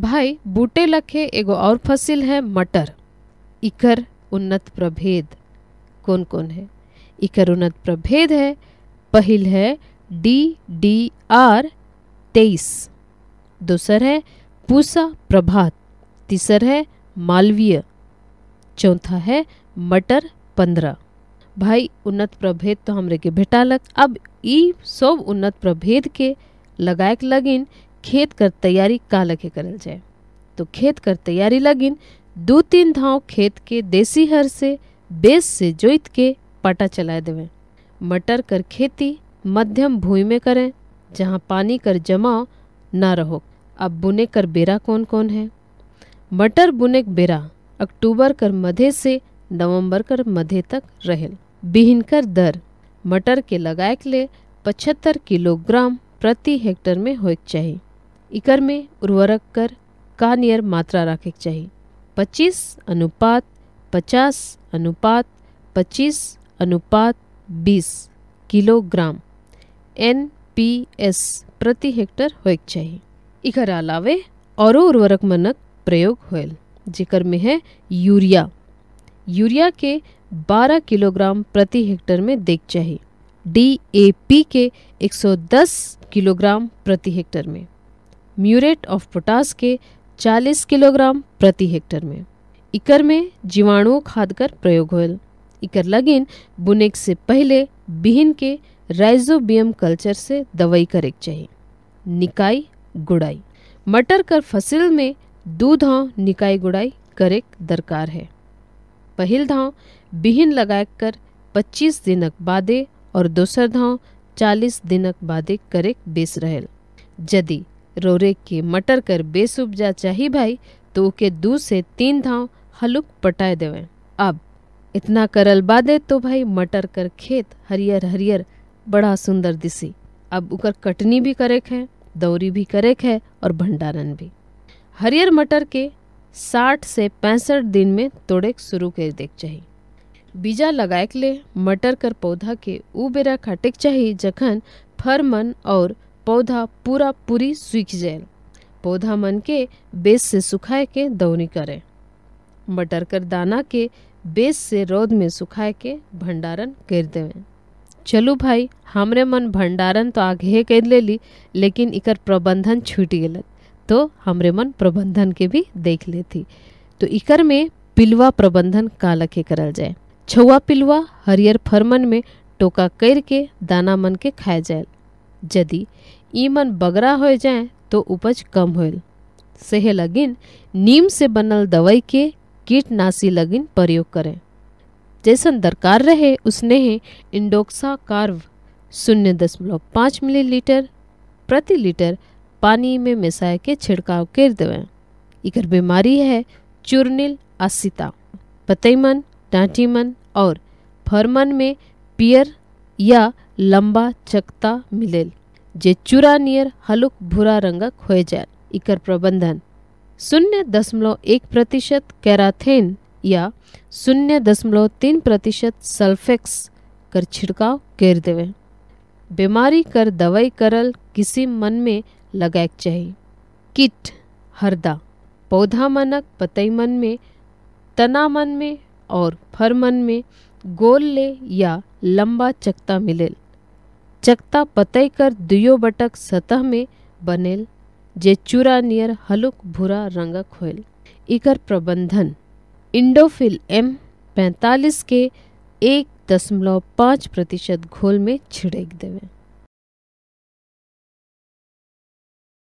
भाई बूटे लखे एगो और फसिल है मटर इकर उन्नत प्रभेद कौन कौन है इकर उन्नत प्रभेद है पहल है डी डी आर तेईस दूसर है पूसा प्रभात तीसर है मालवीय चौथा है मटर पंद्रह भाई उन्नत प्रभेद तो हमरे के भेटालक अब ई सब उन्नत प्रभेद के लगाए लगिन खेत कर तैयारी काल के कर तो खेत कर तैयारी लगिन दो तीन धाव खेत के देसी हर से बेस से जोत के पटा चला देवे मटर कर खेती मध्यम भूमि में करें जहाँ पानी कर जमाव न रहो अब बुने कर बेरा कौन कौन है मटर बुने बेरा अक्टूबर कर मधे से नवंबर कर मधे तक रहे बिहन कर दर मटर के लगाए के लिए पचहत्तर किलोग्राम प्रति हेक्टर में हो चाहिए इकर में उर्वरक कर का नियर मात्रा रखे चाहिए पच्चीस अनुपात पचास अनुपात पच्चीस अनुपात बीस किलोग्राम एन पी एस प्रति हेक्टर हो चाहिए इकर अलावे और उर्वरक मनक प्रयोग होयल जिकर में है यूरिया यूरिया के 12 किलोग्राम प्रति हेक्टर में देख चाहिए डी ए पी के 110 किलोग्राम प्रति हेक्टर में म्यूरेट ऑफ पोटास के 40 किलोग्राम प्रति हेक्टर में इकर में जीवाणुओं खाद कर प्रयोग होल इकर लगिन बुनेक से पहले बिहिन के राइजोबियम कल्चर से दवाई करे चाहिए निकाई गुड़ाई मटर कर फसल में दो धाव निकाई गुड़ाई करे दरकार है पहल धाव बिहिन लगा कर पच्चीस दिनक बादे और दूसर धाव चालीस दिनक बादे करे बेस रहे यदि रोरे के मटर कर बेस उपजा चाही भाई तो ओके दू से तीन धाव हलुक पटाए देवे अब इतना करल बादे तो भाई मटर कर खेत हरियर हरियर बड़ा सुंदर दिसी अब उकर कटनी भी करेक है दौरी भी करेक है और भंडारण भी हरियर मटर के साठ से पैंसठ दिन में तोड़े शुरू कर देख चाहिए बीजा लगाए के लिए मटर कर पौधा के ऊबेरा बेरा चाहिए जखन फर मन और पौधा पूरा पूरी सूख जाए पौधा मन के बेस से सुखाए के दौनी करें मटर कर दाना के बेस से रौद में सुखाए के भंडारण कर देवें चलो भाई हमरे मन भंडारण तो आगे कर ले ली लेकिन इकर प्रबंधन छूट गल तो हमरे मन प्रबंधन के भी देख लेती तो इकर में पिलवा प्रबंधन काल के करल जाए छुआ पिलवा हरियर फरमन में टोका कर के दाना मन के खाए जाए यदि ईमन बगरा हो जाए तो उपज कम होल सहे लगिन नीम से बनल दवाई के कीटनाशी लगिन प्रयोग करें जैसन दरकार रहे उसने ही इंडोक्सा कार्व शून्य दशमलव पाँच मिलीलीटर प्रति लीटर पानी में मिसाए के छिड़काव कर देवें इकर बीमारी है चूर्निल आसिता पतईमन टाँटीमन और फरमन में पियर या लंबा चकता मिलेल जे चूरा नियर हलुक भूरा रंगक हो जाए इकर प्रबंधन शून्य दशमलव एक प्रतिशत कैराथेन या शून्य दशमलव तीन प्रतिशत सल्फेक्स कर छिड़काव कर देवे बीमारी कर दवाई करल किसी मन में लगाक चाहिए किट हरदा पौधा मनक पतई मन में तना मन में और फर मन में गोल ले या लंबा चकता मिलेल कर दुयो बटक सतह में बनेल जे चूरा नियर हलुक भूरा रंगक होल इकर प्रबंधन इंडोफिल एम 45 के एक दशमलव पाँच प्रतिशत घोल में छिड़क देवे